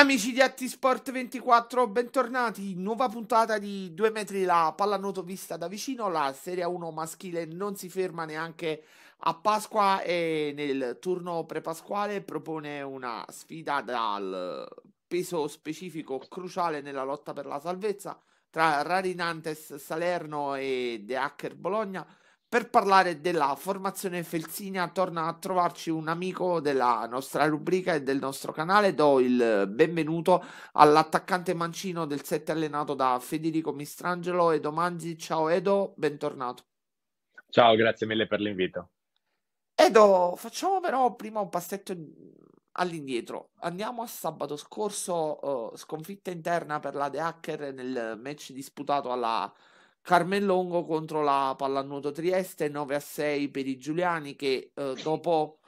Amici di Sport 24, bentornati. Nuova puntata di 2 metri la pallanuoto vista da vicino. La Serie 1 maschile non si ferma neanche a Pasqua e nel turno prepasquale propone una sfida dal peso specifico cruciale nella lotta per la salvezza tra Rari Nantes Salerno e De Hacker Bologna per parlare della formazione Felsina torna a trovarci un amico della nostra rubrica e del nostro canale. Do il benvenuto all'attaccante mancino del 7 allenato da Federico Mistrangelo, e Manzi. Ciao Edo, bentornato. Ciao, grazie mille per l'invito. Edo, facciamo però prima un passetto all'indietro. Andiamo a sabato scorso, uh, sconfitta interna per la The Hacker nel match disputato alla Carmen Longo contro la Pallanuoto Trieste 9 a 6 per i Giuliani che eh, dopo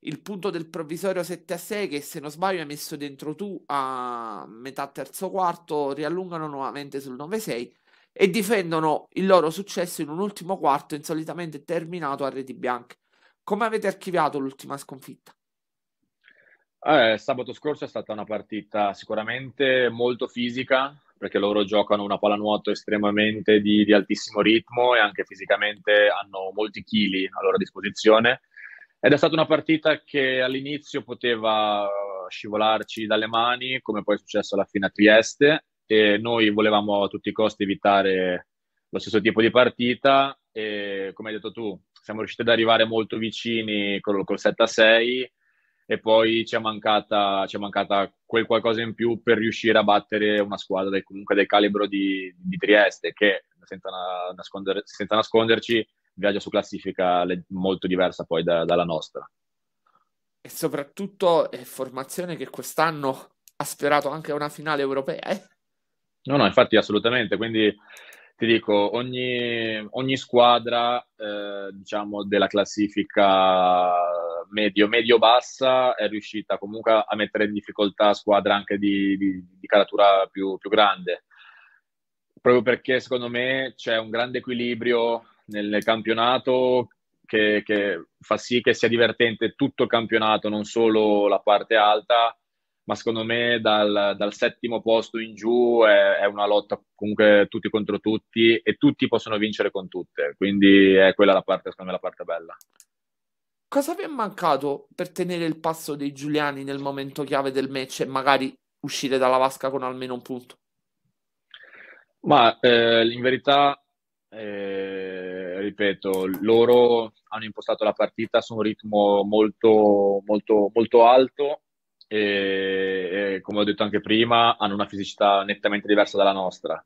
il punto del provvisorio 7 a 6 che se non sbaglio hai messo dentro tu a metà terzo quarto riallungano nuovamente sul 9 a 6 e difendono il loro successo in un ultimo quarto insolitamente terminato a reti bianche. Come avete archiviato l'ultima sconfitta? Eh, sabato scorso è stata una partita sicuramente molto fisica, perché loro giocano una pallanuoto estremamente di, di altissimo ritmo e anche fisicamente hanno molti chili a loro disposizione. Ed è stata una partita che all'inizio poteva scivolarci dalle mani, come poi è successo alla fine a Trieste, e noi volevamo a tutti i costi evitare lo stesso tipo di partita e come hai detto tu, siamo riusciti ad arrivare molto vicini col, col 7 a 6 e poi ci è, mancata, ci è mancata, quel qualcosa in più per riuscire a battere una squadra del, comunque del calibro di, di Trieste che senza, nasconder, senza, nasconderci viaggia su classifica le, molto diversa poi da, dalla nostra e soprattutto è eh, formazione che quest'anno ha sperato anche una finale europea eh? no no infatti assolutamente quindi ti dico, ogni, ogni squadra eh, diciamo della classifica medio, medio-bassa è riuscita comunque a mettere in difficoltà squadre anche di, di, di caratura più, più, grande, proprio perché secondo me c'è un grande equilibrio nel campionato che, che fa sì che sia divertente tutto il campionato, non solo la parte alta, ma secondo me dal, dal, settimo posto in giù è, è, una lotta comunque tutti contro tutti e tutti possono vincere con tutte, quindi è quella la parte, secondo me, la parte bella. Cosa vi è mancato per tenere il passo dei Giuliani nel momento chiave del match e magari uscire dalla vasca con almeno un punto? Ma eh, in verità, eh, ripeto, loro hanno impostato la partita su un ritmo molto, molto, molto alto e, e, come ho detto anche prima, hanno una fisicità nettamente diversa dalla nostra.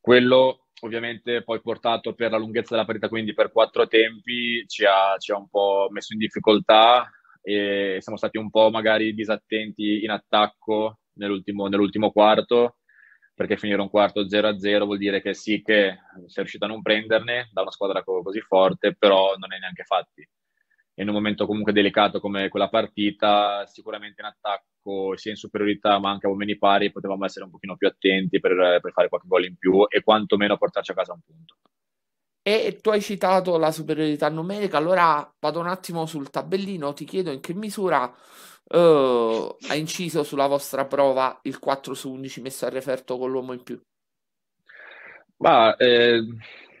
Quello ovviamente poi portato per la lunghezza della partita, quindi per quattro tempi, ci ha, ci ha un po' messo in difficoltà e siamo stati un po' magari disattenti in attacco nell'ultimo, nell'ultimo quarto, perché finire un quarto 0-0 vuol dire che sì che sei riuscito a non prenderne da una squadra così forte, però non è neanche fatti in un momento comunque delicato come quella partita, sicuramente in attacco sia in superiorità ma anche a uomini pari potevamo essere un pochino più attenti per, per fare qualche gol in più e quantomeno portarci a casa un punto. E tu hai citato la superiorità numerica, allora vado un attimo sul tabellino, ti chiedo in che misura uh, ha inciso sulla vostra prova il 4 su 11 messo a referto con l'uomo in più? Ma, eh,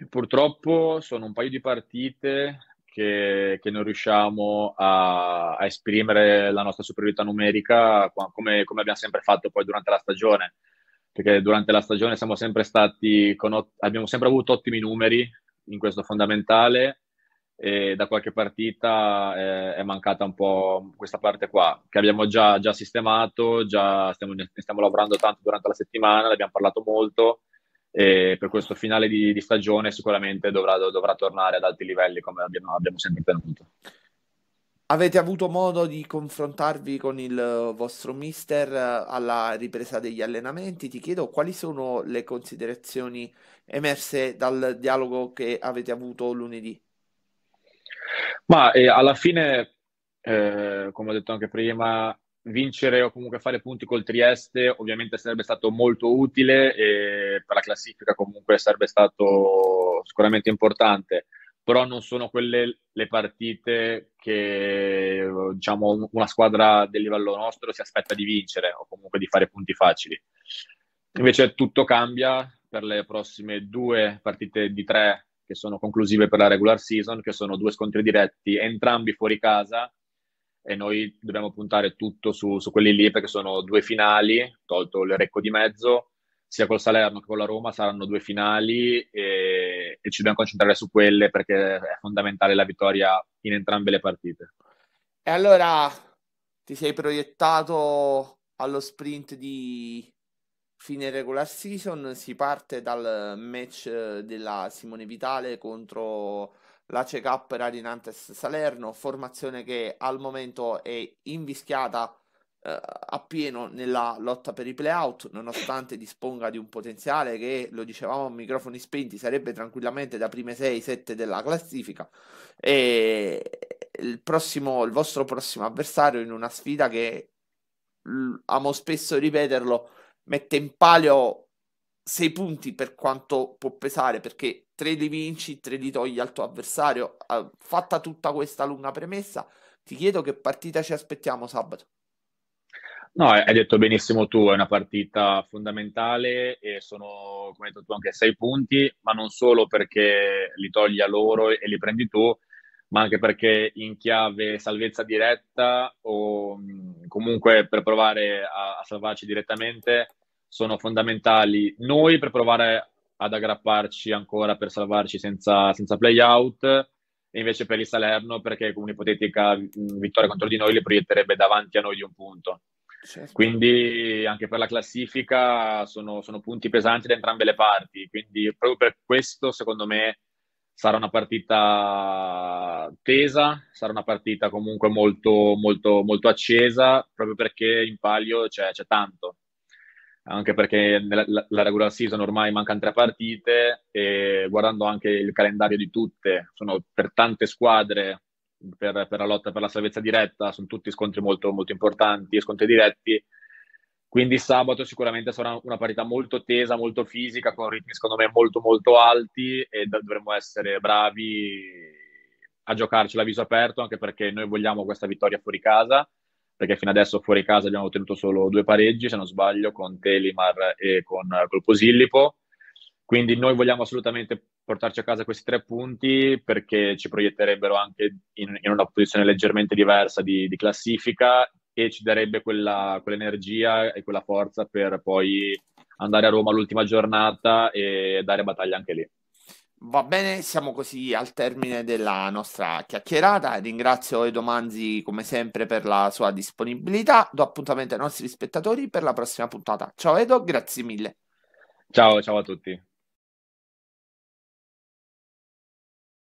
purtroppo sono un paio di partite che, che non riusciamo a, a, esprimere la nostra superiorità numerica come, come, abbiamo sempre fatto poi durante la stagione, perché durante la stagione siamo sempre stati con, abbiamo sempre avuto ottimi numeri in questo fondamentale e da qualche partita è, eh, è mancata un po' questa parte qua che abbiamo già, già sistemato, già stiamo, stiamo lavorando tanto durante la settimana, ne abbiamo parlato molto e per questo finale di, di stagione sicuramente dovrà, dovrà, tornare ad alti livelli come abbiamo, abbiamo sempre tenuto. Avete avuto modo di confrontarvi con il vostro mister eh, alla ripresa degli allenamenti? Ti chiedo quali sono le considerazioni emerse dal dialogo che avete avuto lunedì? Ma eh, alla fine, eh, come ho detto anche prima, vincere o comunque fare punti col Trieste ovviamente sarebbe stato molto utile e per la classifica comunque sarebbe stato sicuramente importante però non sono quelle le partite che diciamo una squadra del livello nostro si aspetta di vincere o comunque di fare punti facili invece tutto cambia per le prossime due partite di tre che sono conclusive per la regular season che sono due scontri diretti entrambi fuori casa e noi dobbiamo puntare tutto su, su quelli lì perché sono due finali, tolto il Recco di mezzo, sia col Salerno che con la Roma saranno due finali e, e ci dobbiamo concentrare su quelle perché è fondamentale la vittoria in entrambe le partite. E allora ti sei proiettato allo sprint di fine regular season, si parte dal match eh, della Simone Vitale contro la CK Radinantes Salerno, formazione che al momento è invischiata eh, appieno nella lotta per i playout, nonostante disponga di un potenziale che, lo dicevamo a microfoni spenti, sarebbe tranquillamente da prime 6-7 della classifica. E il, prossimo, il vostro prossimo avversario in una sfida che, amo spesso ripeterlo, mette in palio 6 punti per quanto può pesare, perché 3 li vinci, 3 li togli al tuo avversario. Ah, fatta tutta questa lunga premessa, ti chiedo che partita ci aspettiamo sabato. No, hai detto benissimo tu, è una partita fondamentale e sono, come hai detto tu, anche sei punti, ma non solo perché li togli a loro e li prendi tu, ma anche perché in chiave salvezza diretta o mm, comunque per provare a, a salvarci direttamente sono fondamentali noi per provare ad aggrapparci ancora per salvarci senza, senza play e invece per il Salerno perché con un'ipotetica vittoria contro di noi li proietterebbe davanti a noi di un punto. Certo. Quindi anche per la classifica sono, sono, punti pesanti da entrambe le parti, quindi proprio per questo secondo me sarà una partita tesa, sarà una partita comunque molto, molto, molto accesa, proprio perché in palio c'è, c'è tanto anche perché nella, la, la regular season ormai mancano tre partite e guardando anche il calendario di tutte, sono per tante squadre per, per la lotta per la salvezza diretta, sono tutti scontri molto, molto importanti, scontri diretti. Quindi sabato sicuramente sarà una parità molto tesa, molto fisica, con ritmi secondo me molto molto alti e dovremmo essere bravi a giocarci a viso aperto anche perché noi vogliamo questa vittoria fuori casa perché fino adesso fuori casa abbiamo ottenuto solo due pareggi, se non sbaglio, con Telimar e con eh, col Posillipo. Quindi noi vogliamo assolutamente portarci a casa questi tre punti perché ci proietterebbero anche in, in una posizione leggermente diversa di, di classifica e ci darebbe quella, quell'energia e quella forza per poi andare a Roma l'ultima giornata e dare battaglia anche lì. Va bene, siamo così al termine della nostra chiacchierata. Ringrazio Edo Manzi come sempre per la sua disponibilità. Do appuntamento ai nostri spettatori per la prossima puntata. Ciao Edo, grazie mille. Ciao, ciao a tutti.